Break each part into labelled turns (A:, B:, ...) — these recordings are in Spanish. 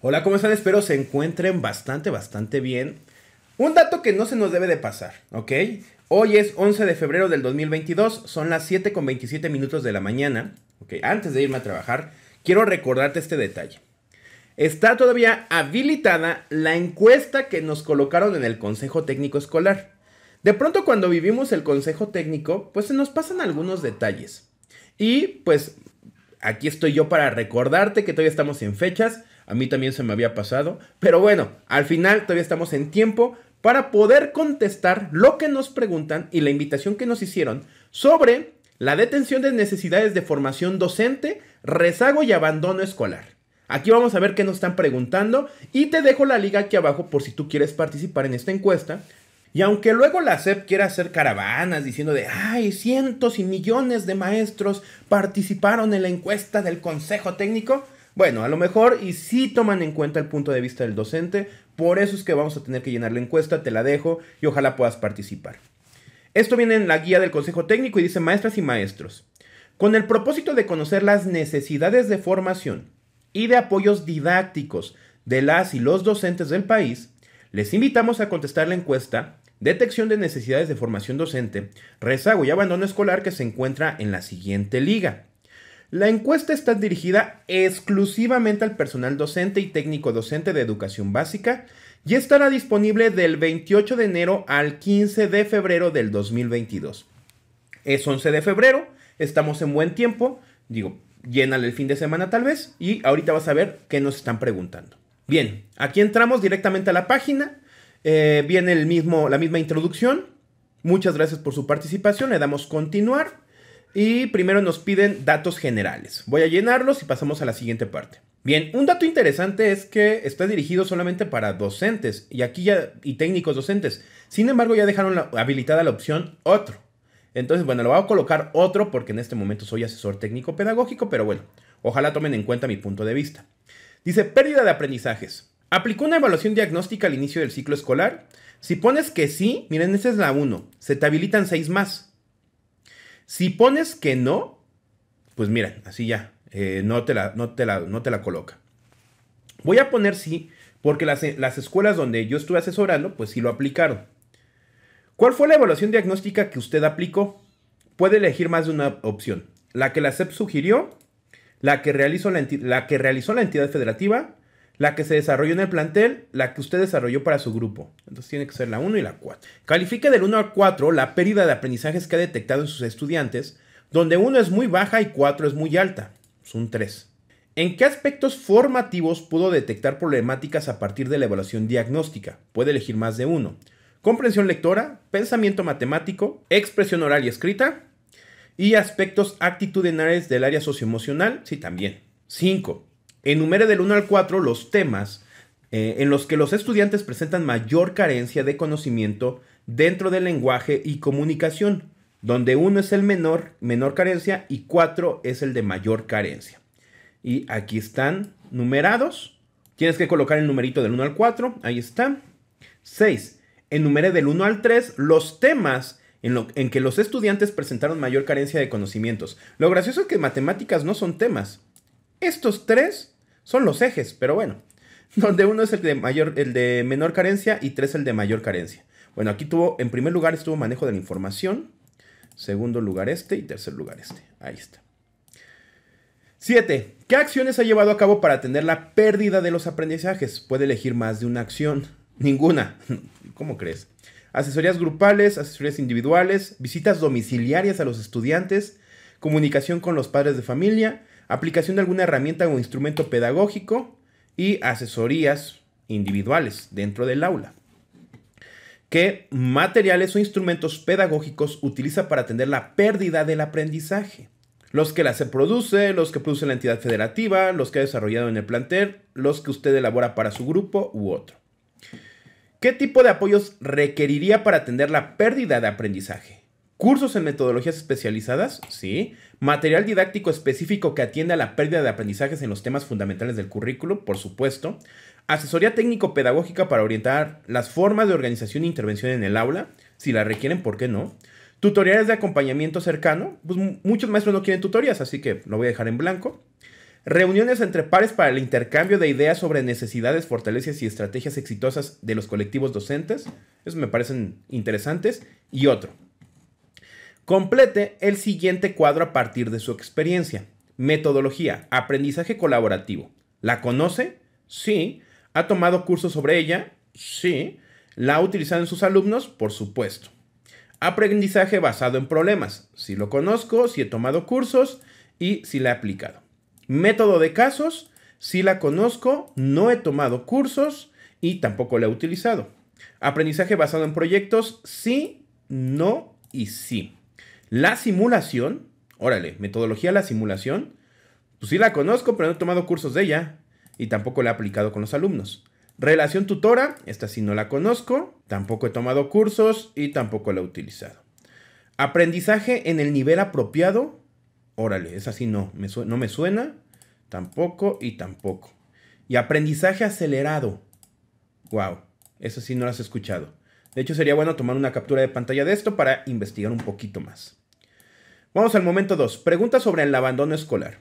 A: Hola, ¿cómo están? Espero se encuentren bastante, bastante bien. Un dato que no se nos debe de pasar, ¿ok? Hoy es 11 de febrero del 2022, son las 7 con 27 minutos de la mañana, ¿ok? Antes de irme a trabajar, quiero recordarte este detalle. Está todavía habilitada la encuesta que nos colocaron en el Consejo Técnico Escolar. De pronto cuando vivimos el Consejo Técnico, pues se nos pasan algunos detalles. Y pues aquí estoy yo para recordarte que todavía estamos en fechas a mí también se me había pasado. Pero bueno, al final todavía estamos en tiempo para poder contestar lo que nos preguntan y la invitación que nos hicieron sobre la detención de necesidades de formación docente, rezago y abandono escolar. Aquí vamos a ver qué nos están preguntando y te dejo la liga aquí abajo por si tú quieres participar en esta encuesta. Y aunque luego la SEP quiera hacer caravanas diciendo de, ay, cientos y millones de maestros participaron en la encuesta del Consejo Técnico, bueno, a lo mejor y si toman en cuenta el punto de vista del docente, por eso es que vamos a tener que llenar la encuesta, te la dejo y ojalá puedas participar. Esto viene en la guía del Consejo Técnico y dice maestras y maestros. Con el propósito de conocer las necesidades de formación y de apoyos didácticos de las y los docentes del país, les invitamos a contestar la encuesta Detección de necesidades de formación docente, rezago y abandono escolar que se encuentra en la siguiente liga. La encuesta está dirigida exclusivamente al personal docente y técnico docente de educación básica y estará disponible del 28 de enero al 15 de febrero del 2022. Es 11 de febrero, estamos en buen tiempo, digo, llénale el fin de semana tal vez y ahorita vas a ver qué nos están preguntando. Bien, aquí entramos directamente a la página, eh, viene el mismo, la misma introducción, muchas gracias por su participación, le damos continuar. Y primero nos piden datos generales. Voy a llenarlos y pasamos a la siguiente parte. Bien, un dato interesante es que está dirigido solamente para docentes y aquí ya y técnicos docentes. Sin embargo, ya dejaron habilitada la opción otro. Entonces, bueno, lo voy a colocar otro porque en este momento soy asesor técnico pedagógico, pero bueno, ojalá tomen en cuenta mi punto de vista. Dice pérdida de aprendizajes. ¿Aplicó una evaluación diagnóstica al inicio del ciclo escolar? Si pones que sí, miren, esa es la 1. Se te habilitan 6 más. Si pones que no, pues mira, así ya, eh, no, te la, no, te no te la coloca. Voy a poner sí, porque las, escuelas donde yo estuve asesorando, pues sí lo aplicaron. ¿Cuál fue la evaluación diagnóstica que usted aplicó? Puede elegir más de una opción. La que la CEP sugirió, la que realizó la, la, que realizó la entidad federativa, la que se desarrolló en el plantel, la que usted desarrolló para su grupo. Entonces tiene que ser la 1 y la 4. Califique del 1 al 4 la pérdida de aprendizajes que ha detectado en sus estudiantes, donde 1 es muy baja y 4 es muy alta. Es un 3. ¿En qué aspectos formativos pudo detectar problemáticas a partir de la evaluación diagnóstica? Puede elegir más de uno. Comprensión lectora, pensamiento matemático, expresión oral y escrita y aspectos actitudinales del área socioemocional, sí también. 5 enumere del 1 al 4 los temas eh, en los que los estudiantes presentan mayor carencia de conocimiento dentro del lenguaje y comunicación, donde 1 es el menor, menor carencia y 4 es el de mayor carencia. Y aquí están numerados. Tienes que colocar el numerito del 1 al 4. Ahí está. 6. Enumere del 1 al 3 los temas en, lo, en, que los estudiantes presentaron mayor carencia de conocimientos. Lo gracioso es que matemáticas no son temas. Estos tres son los ejes, pero bueno, donde uno es el de, mayor, el de menor carencia y tres el de mayor carencia. Bueno, aquí tuvo, en primer lugar estuvo manejo de la información, segundo lugar este y tercer lugar este. Ahí está. Siete. ¿Qué acciones ha llevado a cabo para atender la pérdida de los aprendizajes? Puede elegir más de una acción. Ninguna. ¿Cómo crees? Asesorías grupales, asesorías individuales, visitas domiciliarias a los estudiantes, comunicación con los padres de familia, aplicación de alguna herramienta o instrumento pedagógico y asesorías individuales dentro del aula. ¿Qué materiales o instrumentos pedagógicos utiliza para atender la pérdida del aprendizaje? Los que la se produce, los que produce la entidad federativa, los que ha desarrollado en el plantel, los que usted elabora para su grupo u otro. ¿Qué tipo de apoyos requeriría para atender la pérdida de aprendizaje? cursos en metodologías especializadas, sí, material didáctico específico que atienda a la pérdida de aprendizajes en los temas fundamentales del currículo, por supuesto, asesoría técnico-pedagógica para orientar las formas de organización e intervención en el aula, si la requieren, ¿por qué no? Tutoriales de acompañamiento cercano, pues muchos maestros no quieren tutorías, así que lo voy a dejar en blanco. Reuniones entre pares para el intercambio de ideas sobre necesidades, fortalezas y estrategias exitosas de los colectivos docentes, eso me parecen interesantes, y otro. Complete el siguiente cuadro a partir de su experiencia. Metodología, aprendizaje colaborativo. ¿La conoce? Sí. ¿Ha tomado cursos sobre ella? Sí. ¿La ha utilizado en sus alumnos? Por supuesto. Aprendizaje basado en problemas. Si lo conozco, si he tomado cursos y si la he aplicado. Método de casos. Si la conozco, no he tomado cursos y tampoco la he utilizado. Aprendizaje basado en proyectos. Sí, no y sí. La simulación, órale, metodología la simulación, pues sí la conozco, pero no he tomado cursos de ella y tampoco la he aplicado con los alumnos. Relación tutora, esta sí no la conozco, tampoco he tomado cursos y tampoco la he utilizado. Aprendizaje en el nivel apropiado, órale, esa sí no, me no me suena, tampoco y tampoco. Y aprendizaje acelerado, wow, esa sí no la has escuchado. De hecho, sería bueno tomar una captura de pantalla de esto para investigar un poquito más. Vamos al momento 2. Pregunta sobre el abandono escolar.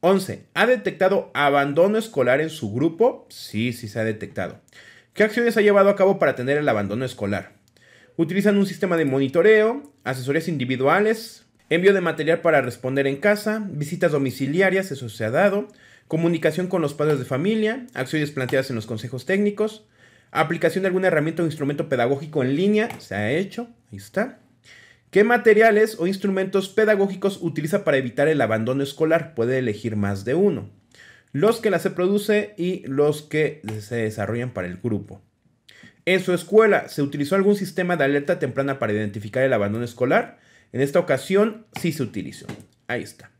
A: 11. ¿Ha detectado abandono escolar en su grupo? Sí, sí se ha detectado. ¿Qué acciones ha llevado a cabo para tener el abandono escolar? Utilizan un sistema de monitoreo, asesorías individuales, envío de material para responder en casa, visitas domiciliarias, eso se ha dado, comunicación con los padres de familia, acciones planteadas en los consejos técnicos, Aplicación de alguna herramienta o instrumento pedagógico en línea, se ha hecho, ahí está. ¿Qué materiales o instrumentos pedagógicos utiliza para evitar el abandono escolar? Puede elegir más de uno. Los que la se produce y los que se desarrollan para el grupo. En su escuela, ¿se utilizó algún sistema de alerta temprana para identificar el abandono escolar? En esta ocasión, sí se utilizó. Ahí está.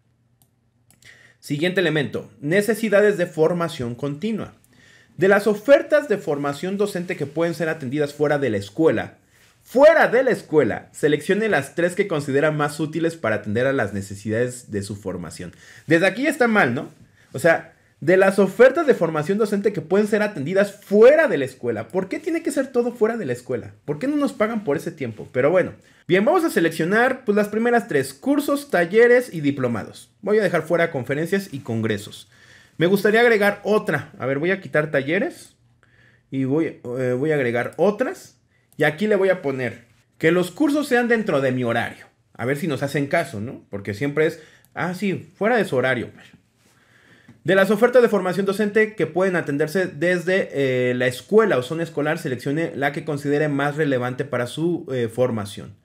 A: Siguiente elemento, necesidades de formación continua. De las ofertas de formación docente que pueden ser atendidas fuera de la escuela, fuera de la escuela, seleccione las tres que considera más útiles para atender a las necesidades de su formación. Desde aquí está mal, ¿no? O sea, de las ofertas de formación docente que pueden ser atendidas fuera de la escuela. ¿Por qué tiene que ser todo fuera de la escuela? ¿Por qué no nos pagan por ese tiempo? Pero bueno, bien, vamos a seleccionar pues, las primeras tres, cursos, talleres y diplomados. Voy a dejar fuera conferencias y congresos. Me gustaría agregar otra. A ver, voy a quitar talleres y voy, eh, voy a agregar otras. Y aquí le voy a poner que los cursos sean dentro de mi horario. A ver si nos hacen caso, ¿no? Porque siempre es, ah, sí, fuera de su horario. De las ofertas de formación docente que pueden atenderse desde eh, la escuela o zona escolar, seleccione la que considere más relevante para su eh, formación.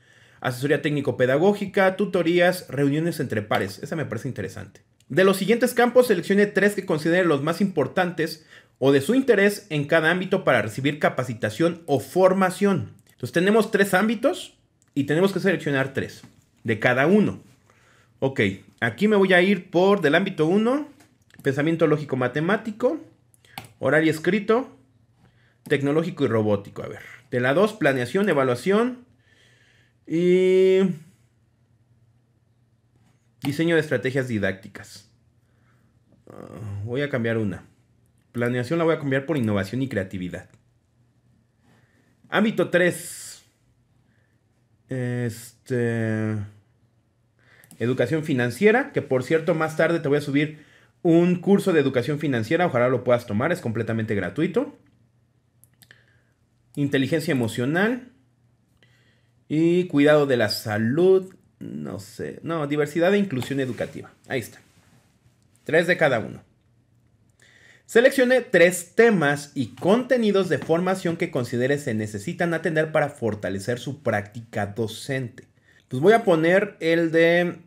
A: Asesoría técnico-pedagógica, tutorías, reuniones entre pares. Esa me parece interesante. De los siguientes campos, seleccione tres que considere los más importantes o de su interés en cada ámbito para recibir capacitación o formación. Entonces tenemos tres ámbitos y tenemos que seleccionar tres de cada uno. Ok, aquí me voy a ir por del ámbito 1, pensamiento lógico matemático, horario escrito, tecnológico y robótico. A ver, de la 2, planeación, evaluación y Diseño de estrategias didácticas. Ah, voy a cambiar una. Planeación la voy a cambiar por innovación y creatividad. Ámbito 3. Este. Educación financiera, que por cierto, más tarde te voy a subir un curso de educación financiera. Ojalá lo puedas tomar, es completamente gratuito. Inteligencia emocional. Y cuidado de la salud no sé. No, diversidad e inclusión educativa. Ahí está. Tres de cada uno. Seleccione tres temas y contenidos de formación que considere se necesitan atender para fortalecer su práctica docente. Pues voy a poner el de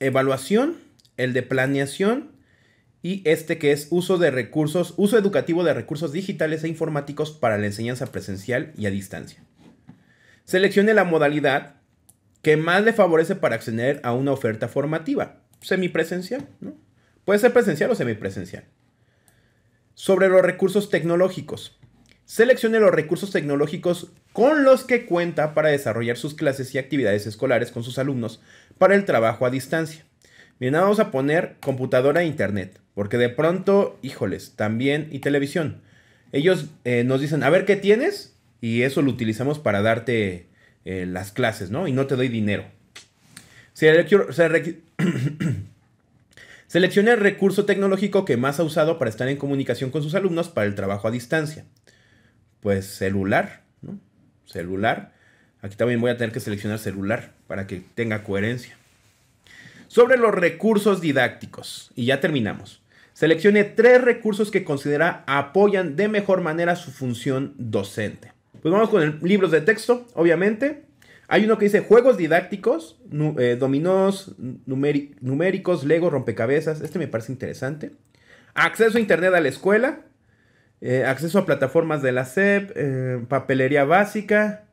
A: evaluación, el de planeación y este que es uso de recursos, uso educativo de recursos digitales e informáticos para la enseñanza presencial y a distancia. Seleccione la modalidad que más le favorece para acceder a una oferta formativa, semipresencial, ¿no? Puede ser presencial o semipresencial. Sobre los recursos tecnológicos. Seleccione los recursos tecnológicos con los que cuenta para desarrollar sus clases y actividades escolares con sus alumnos para el trabajo a distancia. Bien, vamos a poner computadora e internet, porque de pronto, híjoles, también y televisión. Ellos eh, nos dicen, a ver qué tienes, y eso lo utilizamos para darte eh, las clases, ¿no? Y no te doy dinero. Seleccione el recurso tecnológico que más ha usado para estar en comunicación con sus alumnos para el trabajo a distancia. Pues celular, ¿no? Celular. Aquí también voy a tener que seleccionar celular para que tenga coherencia. Sobre los recursos didácticos. Y ya terminamos. Seleccione tres recursos que considera apoyan de mejor manera su función docente. Pues vamos con libros de texto, obviamente. Hay uno que dice juegos didácticos, eh, dominós numéricos, Lego, rompecabezas. Este me parece interesante. Acceso a Internet a la escuela. Eh, acceso a plataformas de la SEP. Eh, papelería básica.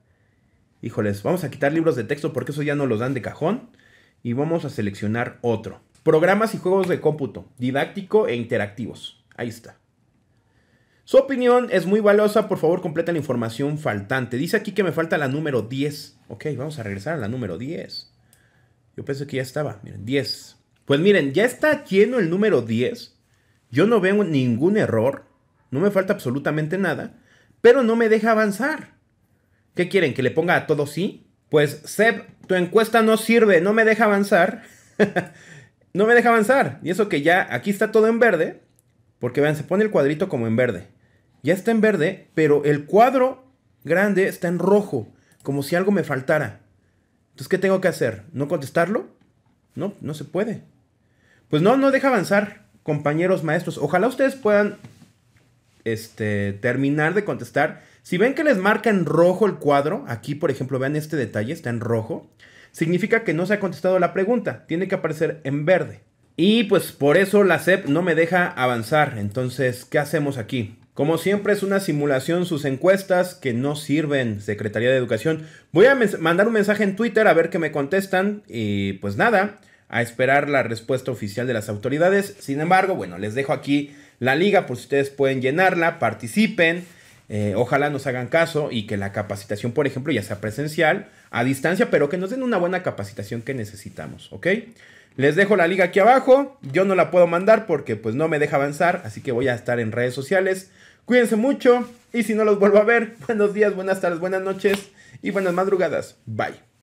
A: Híjoles, vamos a quitar libros de texto porque eso ya no los dan de cajón. Y vamos a seleccionar otro. Programas y juegos de cómputo, didáctico e interactivos. Ahí está. Su opinión es muy valiosa, por favor completa la información faltante. Dice aquí que me falta la número 10. Ok, vamos a regresar a la número 10. Yo pensé que ya estaba, miren, 10. Pues miren, ya está lleno el número 10. Yo no veo ningún error, no me falta absolutamente nada, pero no me deja avanzar. ¿Qué quieren? ¿Que le ponga a todo sí? Pues Seb, tu encuesta no sirve, no me deja avanzar. no me deja avanzar. Y eso que ya aquí está todo en verde, porque vean, se pone el cuadrito como en verde. Ya está en verde, pero el cuadro grande está en rojo, como si algo me faltara. Entonces, ¿qué tengo que hacer? ¿No contestarlo? No, no se puede. Pues no, no deja avanzar, compañeros maestros. Ojalá ustedes puedan este, terminar de contestar. Si ven que les marca en rojo el cuadro, aquí por ejemplo, vean este detalle, está en rojo, significa que no se ha contestado la pregunta, tiene que aparecer en verde. Y pues por eso la SEP no me deja avanzar. Entonces, ¿qué hacemos aquí? Como siempre es una simulación sus encuestas que no sirven, Secretaría de Educación. Voy a mandar un mensaje en Twitter a ver qué me contestan y pues nada, a esperar la respuesta oficial de las autoridades. Sin embargo, bueno, les dejo aquí la liga por ustedes pueden llenarla, participen. Eh, ojalá nos hagan caso y que la capacitación, por ejemplo, ya sea presencial, a distancia, pero que nos den una buena capacitación que necesitamos, ¿ok? Les dejo la liga aquí abajo, yo no la puedo mandar porque pues no me deja avanzar, así que voy a estar en redes sociales. Cuídense mucho y si no los vuelvo a ver, buenos días, buenas tardes, buenas noches y buenas madrugadas. Bye.